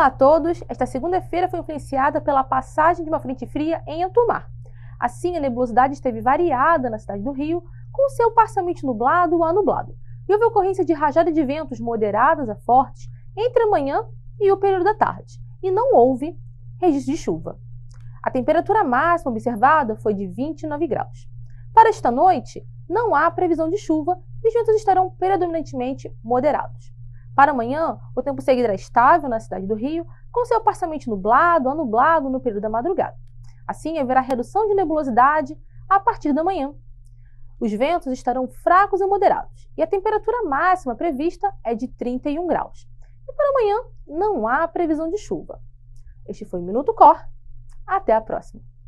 Olá a todos! Esta segunda-feira foi influenciada pela passagem de uma frente fria em alto mar. Assim, a nebulosidade esteve variada na cidade do Rio, com céu parcialmente nublado a nublado, e houve ocorrência de rajada de ventos moderadas a fortes entre a manhã e o período da tarde, e não houve registro de chuva. A temperatura máxima observada foi de 29 graus. Para esta noite, não há previsão de chuva e os ventos estarão predominantemente moderados. Para amanhã, o tempo seguirá estável na cidade do Rio, com céu parcialmente nublado a nublado no período da madrugada. Assim, haverá redução de nebulosidade a partir da manhã. Os ventos estarão fracos e moderados, e a temperatura máxima prevista é de 31 graus. E para amanhã, não há previsão de chuva. Este foi o Minuto Cor. Até a próxima!